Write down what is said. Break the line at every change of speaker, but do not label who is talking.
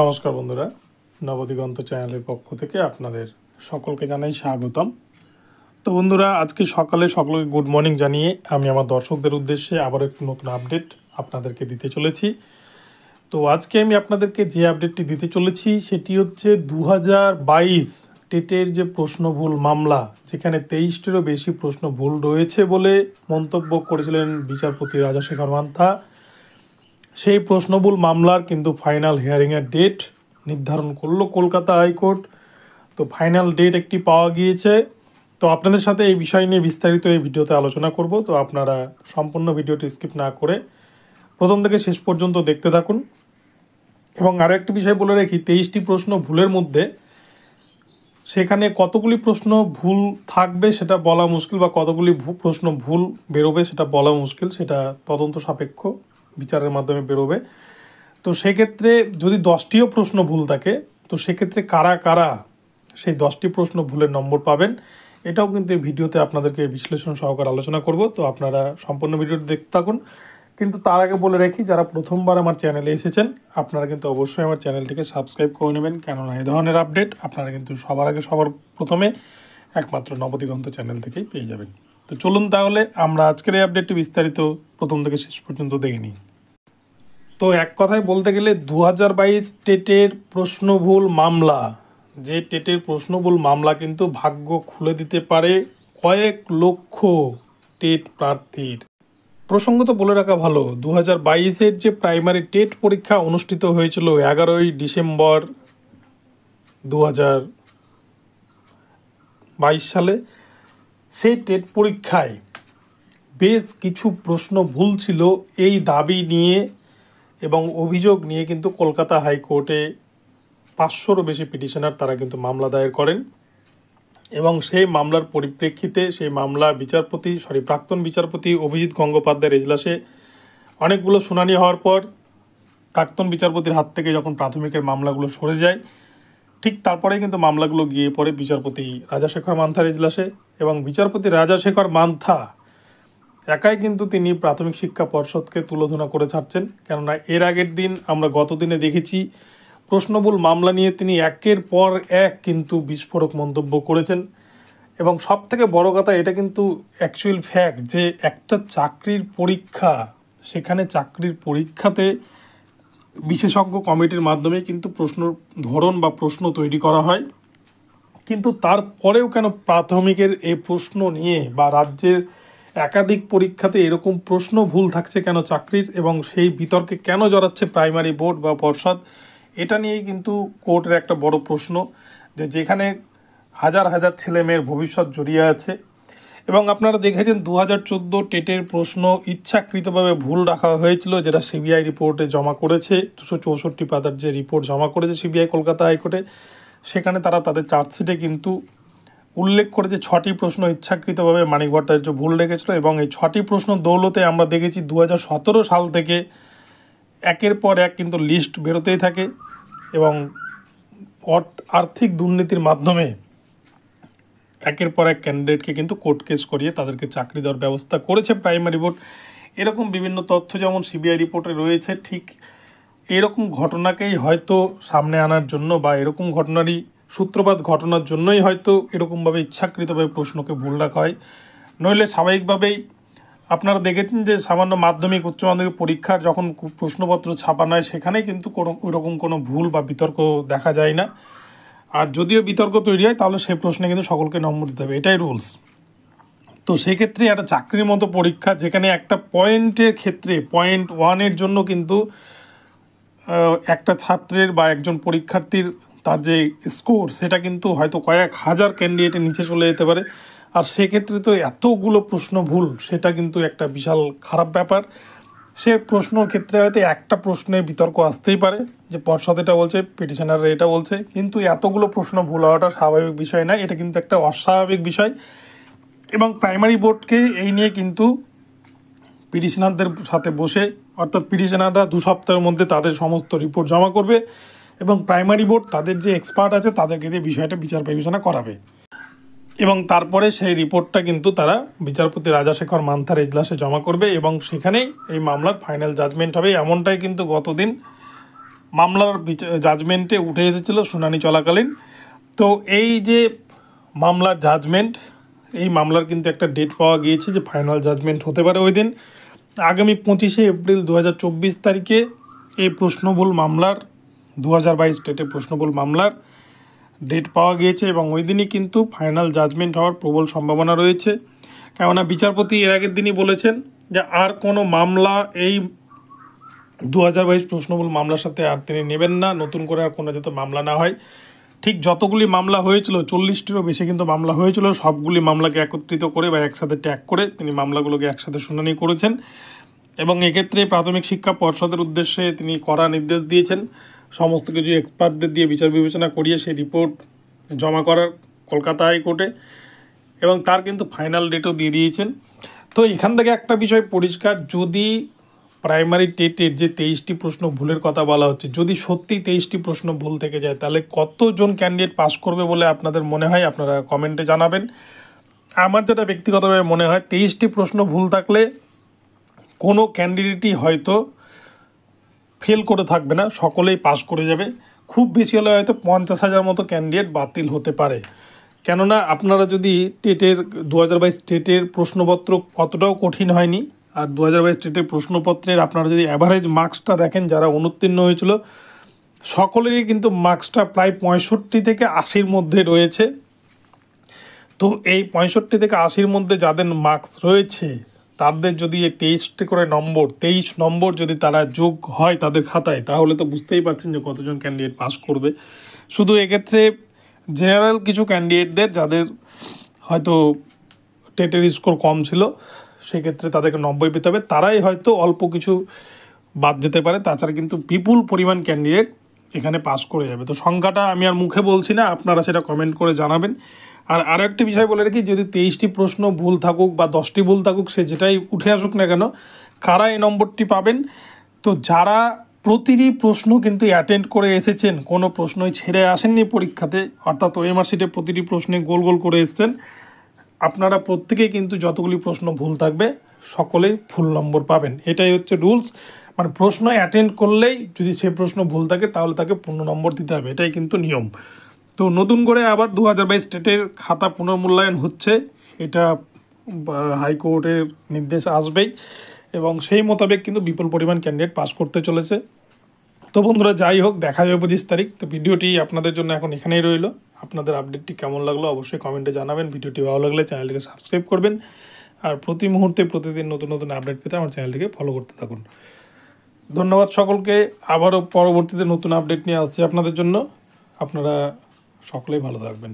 নমস্কার বন্ধুরা নবদিগন্ত চ্যানেলের পক্ষ থেকে আপনাদের সকলকে জানাই স্বাগতম তো বন্ধুরা আজকে সকালে সকলকে গুড মর্নিং জানিয়ে আমি আমার দর্শকদের উদ্দেশ্যে আবার একটি নতুন আপডেট আপনাদেরকে দিতে চলেছি তো আজকে আমি আপনাদেরকে যে আপডেটটি দিতে চলেছি সেটি হচ্ছে দু হাজার বাইশ টেটের যে প্রশ্ন ভুল মামলা যেখানে তেইশটিরও বেশি প্রশ্ন ভুল রয়েছে বলে মন্তব্য করেছিলেন বিচারপতি রাজাশেখর মান্থা সেই প্রশ্নবুল মামলার কিন্তু ফাইনাল হিয়ারিংয়ের ডেট নির্ধারণ করলো কলকাতা হাইকোর্ট তো ফাইনাল ডেট একটি পাওয়া গিয়েছে তো আপনাদের সাথে এই বিষয় নিয়ে বিস্তারিত এই ভিডিওতে আলোচনা করব তো আপনারা সম্পূর্ণ ভিডিওটি স্কিপ না করে প্রথম থেকে শেষ পর্যন্ত দেখতে থাকুন এবং আরও একটি বিষয় বলে রাখি তেইশটি প্রশ্ন ভুলের মধ্যে সেখানে কতগুলি প্রশ্ন ভুল থাকবে সেটা বলা মুশকিল বা কতগুলি প্রশ্ন ভুল বেরোবে সেটা বলা মুশকিল সেটা তদন্ত সাপেক্ষ বিচারের মাধ্যমে বেরোবে তো সেক্ষেত্রে যদি দশটিও প্রশ্ন ভুল থাকে তো সেক্ষেত্রে কারা কারা সেই দশটি প্রশ্ন ভুলের নম্বর পাবেন এটাও কিন্তু এই ভিডিওতে আপনাদেরকে বিশ্লেষণ সহকারে আলোচনা করব তো আপনারা সম্পূর্ণ ভিডিওটি দেখতে থাকুন কিন্তু তার আগে বলে রাখি যারা প্রথমবার আমার চ্যানেলে এসেছেন আপনারা কিন্তু অবশ্যই আমার চ্যানেলটিকে সাবস্ক্রাইব করে নেবেন কেননা এই ধরনের আপডেট আপনারা কিন্তু সবার আগে সবার প্রথমে একমাত্র নবদিগন্ত চ্যানেল থেকেই পেয়ে যাবেন তো চলুন তাহলে আমরা আজকের এই আপডেটটি বিস্তারিত প্রথম থেকে শেষ পর্যন্ত দেখে নিই তো এক কথায় বলতে গেলে দু হাজার বাইশ টেটের প্রশ্নভুল মামলা যে টেটের প্রশ্নভুল মামলা কিন্তু ভাগ্য খুলে দিতে পারে কয়েক লক্ষ টেট প্রার্থীর প্রসঙ্গ তো বলে রাখা ভালো দু হাজার বাইশের যে প্রাইমারি টেট পরীক্ষা অনুষ্ঠিত হয়েছিল এগারোই ডিসেম্বর দু হাজার বাইশ সালে সেই টেট পরীক্ষায় বেশ কিছু প্রশ্ন ভুল ছিল এই দাবি নিয়ে এবং অভিযোগ নিয়ে কিন্তু কলকাতা হাইকোর্টে পাঁচশোরও বেশি পিটিশনার তারা কিন্তু মামলা দায়ের করেন এবং সেই মামলার পরিপ্রেক্ষিতে সেই মামলা বিচারপতি সরি প্রাক্তন বিচারপতি অভিজিৎ গঙ্গোপাধ্যায়ের এজলাসে অনেকগুলো শুনানি হওয়ার পর প্রাক্তন বিচারপতির হাত থেকে যখন প্রাথমিকের মামলাগুলো সরে যায় ঠিক তারপরেই কিন্তু মামলাগুলো গিয়ে পড়ে বিচারপতি রাজাশেখর মান্থার এজলাসে এবং বিচারপতি রাজাশেখর মান্থা একাই কিন্তু তিনি প্রাথমিক শিক্ষা পর্ষদকে তুলোধনা করে ছাড়ছেন কেননা এর আগের দিন আমরা গতদিনে দেখেছি প্রশ্নবুল মামলা নিয়ে তিনি একের পর এক কিন্তু বিস্ফোরক মন্তব্য করেছেন এবং সব থেকে বড়ো কথা এটা কিন্তু অ্যাকচুয়াল ফ্যাক্ট যে একটা চাকরির পরীক্ষা সেখানে চাকরির পরীক্ষাতে বিশেষজ্ঞ কমিটির মাধ্যমে কিন্তু প্রশ্ন ধরন বা প্রশ্ন তৈরি করা হয় কিন্তু তারপরেও কেন প্রাথমিকের এই প্রশ্ন নিয়ে বা রাজ্যের একাধিক পরীক্ষাতে এরকম প্রশ্ন ভুল থাকছে কেন চাকরির এবং সেই বিতর্কে কেন জড়াচ্ছে প্রাইমারি বোর্ড বা পর্ষদ এটা নিয়েই কিন্তু কোর্টের একটা বড় প্রশ্ন যে যেখানে হাজার হাজার ছেলে মেয়ের ভবিষ্যৎ জড়িয়ে আছে এবং আপনারা দেখেছেন দু হাজার চোদ্দো টেটের প্রশ্ন ইচ্ছাকৃতভাবে ভুল রাখা হয়েছিল যেটা সিবিআই রিপোর্টে জমা করেছে দুশো চৌষট্টি পাতার যে রিপোর্ট জমা করেছে সিবিআই কলকাতা হাইকোর্টে সেখানে তারা তাদের চার্জশিটে কিন্তু উল্লেখ করে যে ছটি প্রশ্ন ইচ্ছাকৃতভাবে মানিক ভট্টাচার্য ভুল রেখেছিল এবং এই ছটি প্রশ্ন দৌলতে আমরা দেখেছি দু সাল থেকে একের পর এক কিন্তু লিস্ট বেরোতেই থাকে এবং আর্থিক দুর্নীতির মাধ্যমে একের পর এক ক্যান্ডিডেটকে কিন্তু কোর্ট কেস করিয়ে তাদেরকে চাকরি দেওয়ার ব্যবস্থা করেছে প্রাইমারি বোর্ড এরকম বিভিন্ন তথ্য যেমন সিবিআই রিপোর্টে রয়েছে ঠিক এরকম ঘটনাকেই হয়তো সামনে আনার জন্য বা এরকম ঘটনারই সূত্রপাত ঘটনার জন্যই হয়তো এরকমভাবে ইচ্ছাকৃতভাবে প্রশ্নকে ভুল রাখা হয় নইলে স্বাভাবিকভাবেই আপনারা দেখেছেন যে সামান্য মাধ্যমিক উচ্চ মাধ্যমিক পরীক্ষার যখন প্রশ্নপত্র ছাপানো হয় সেখানে কিন্তু কোনো ওইরকম কোনো ভুল বা বিতর্ক দেখা যায় না আর যদিও বিতর্ক তৈরি হয় তাহলে সেই প্রশ্নে কিন্তু সকলকে নম্বর দিতে হবে এটাই রুলস তো সেক্ষেত্রে একটা চাকরির মতো পরীক্ষা যেখানে একটা পয়েন্টের ক্ষেত্রে পয়েন্ট ওয়ানের জন্য কিন্তু একটা ছাত্রের বা একজন পরীক্ষার্থীর তার যে স্কোর সেটা কিন্তু হয়তো কয়েক হাজার ক্যান্ডিডেটের নিচে চলে যেতে পারে আর সেক্ষেত্রে তো এতগুলো প্রশ্ন ভুল সেটা কিন্তু একটা বিশাল খারাপ ব্যাপার সে প্রশ্নর ক্ষেত্রে হয়তো একটা প্রশ্নে বিতর্ক আসতেই পারে যে পর্ষদ এটা বলছে পিটিশনার এটা বলছে কিন্তু এতগুলো প্রশ্ন ভুল হওয়াটা স্বাভাবিক বিষয় না এটা কিন্তু একটা অস্বাভাবিক বিষয় এবং প্রাইমারি বোর্ডকে এই নিয়ে কিন্তু পিটিশনারদের সাথে বসে অর্থাৎ পিটিশনাররা দু সপ্তাহের মধ্যে তাদের সমস্ত রিপোর্ট জমা করবে এবং প্রাইমারি বোর্ড তাদের যে এক্সপার্ট আছে তাদেরকে দিয়ে বিষয়টা বিচার বিবেচনা করাবে এবং তারপরে সেই রিপোর্টটা কিন্তু তারা বিচারপতি রাজাশেখর মান্থার এজলাসে জমা করবে এবং সেখানেই এই মামলার ফাইনাল জাজমেন্ট হবে এমনটাই কিন্তু গতদিন মামলার জাজমেন্টে উঠে এসেছিল শুনানি চলাকালীন তো এই যে মামলার জাজমেন্ট এই মামলার কিন্তু একটা ডেট পাওয়া গিয়েছে যে ফাইনাল জাজমেন্ট হতে পারে ওই দিন আগামী পঁচিশে এপ্রিল দু তারিখে এই প্রশ্নভুল মামলার দু হাজার বাইশ ডেটে প্রশ্নবুল মামলার ডেট পাওয়া গিয়েছে এবং ওই দিনই কিন্তু ফাইনাল জাজমেন্ট হওয়ার প্রবল সম্ভাবনা রয়েছে কেননা বিচারপতি এর আগের দিনই বলেছেন যে আর কোনো মামলা এই দু হাজার বাইশ প্রশ্নবুল মামলার সাথে আর তিনি নেবেন না নতুন করে আর কোনো যাতে মামলা না হয় ঠিক যতগুলি মামলা হয়েছিল চল্লিশটিরও বেশি কিন্তু মামলা হয়েছিল সবগুলি মামলাকে একত্রিত করে বা একসাথে ট্যাগ করে তিনি মামলাগুলোকে একসাথে শুনানি করেছেন এবং এক্ষেত্রে প্রাথমিক শিক্ষা পর্ষদের উদ্দেশ্যে তিনি করা নির্দেশ দিয়েছেন সমস্ত কিছু এক্সপার্টদের দিয়ে বিচার বিবেচনা করিয়ে সেই রিপোর্ট জমা করার কলকাতা হাইকোর্টে এবং তার কিন্তু ফাইনাল ডেটও দিয়ে দিয়েছেন তো এখান থেকে একটা বিষয় পরিষ্কার যদি প্রাইমারি টেটের যে তেইশটি প্রশ্ন ভুলের কথা বলা হচ্ছে যদি সত্যি তেইশটি প্রশ্ন ভুল থেকে যায় তাহলে কতজন ক্যান্ডিডেট পাস করবে বলে আপনাদের মনে হয় আপনারা কমেন্টে জানাবেন আমার যেটা ব্যক্তিগতভাবে মনে হয় তেইশটি প্রশ্ন ভুল থাকলে কোনো ক্যান্ডিডেটই হয়তো ফেল করে থাকবে না সকলেই পাস করে যাবে খুব বেশি হলে হয়তো পঞ্চাশ হাজার মতো ক্যান্ডিডেট বাতিল হতে পারে কেননা আপনারা যদি টেটের দু হাজার বাইশ টেটের প্রশ্নপত্র কতটাও কঠিন হয়নি আর দু হাজার বাইশ টেটের প্রশ্নপত্রের আপনারা যদি অ্যাভারেজ মার্কসটা দেখেন যারা অনুত্তীর্ণ হয়েছিল সকলেরই কিন্তু মার্কসটা প্রায় পঁয়ষট্টি থেকে আশির মধ্যে রয়েছে তো এই পঁয়ষট্টি থেকে আশির মধ্যে যাদের মার্কস রয়েছে তাদের যদি এই তেইশটি করে নম্বর তেইশ নম্বর যদি তারা যোগ হয় তাদের খাতায় তাহলে তো বুঝতেই পারছেন যে কতজন ক্যান্ডিডেট পাস করবে শুধু এক্ষেত্রে জেনারেল কিছু ক্যান্ডিডেটদের যাদের হয়তো টেটের স্কোর কম ছিল সেক্ষেত্রে তাদেরকে নব্বই পেতে হবে তারাই হয়তো অল্প কিছু বাদ যেতে পারে তাছাড়া কিন্তু বিপুল পরিমাণ ক্যান্ডিডেট এখানে পাস করে যাবে তো সংখ্যাটা আমি আর মুখে বলছি না আপনারা সেটা কমেন্ট করে জানাবেন আর আরও একটি বিষয় বলে রাখি যদি তেইশটি প্রশ্ন ভুল থাকুক বা দশটি ভুল থাকুক সে যেটাই উঠে আসুক না কেন কারা এই নম্বরটি পাবেন তো যারা প্রতিটি প্রশ্ন কিন্তু অ্যাটেন্ড করে এসেছেন কোনো প্রশ্নই ছেড়ে আসেননি পরীক্ষাতে অর্থাৎ ওয়েমার্সিটে প্রতিটি প্রশ্নে গোল গোল করে এসছেন আপনারা প্রত্যেকেই কিন্তু যতগুলি প্রশ্ন ভুল থাকবে সকলেই ফুল নম্বর পাবেন এটাই হচ্ছে রুলস মানে প্রশ্ন অ্যাটেন্ড করলেই যদি সে প্রশ্ন ভুল থাকে তাহলে তাকে পূর্ণ নম্বর দিতে হবে এটাই কিন্তু নিয়ম তো নতুন করে আবার দু হাজার বাইশ স্টেটের খাতা পুনর্মূল্যায়ন হচ্ছে এটা হাইকোর্টের নির্দেশ আসবেই এবং সেই মোতাবেক কিন্তু বিপুল পরিমাণ ক্যান্ডিডেট পাস করতে চলেছে তো বন্ধুরা যাই হোক দেখা যাবে পঁচিশ তারিখ তো ভিডিওটি আপনাদের জন্য এখন এখানেই রইল আপনাদের আপডেটটি কেমন লাগলো অবশ্যই কমেন্টে জানাবেন ভিডিওটি ভালো লাগলে চ্যানেলটিকে সাবস্ক্রাইব করবেন আর প্রতি মুহূর্তে প্রতিদিন নতুন নতুন আপডেট পেতে আমার চ্যানেলটিকে ফলো করতে থাকুন ধন্যবাদ সকলকে আবারও পরবর্তীতে নতুন আপডেট নিয়ে আসছি আপনাদের জন্য আপনারা সকলেই ভালো থাকবেন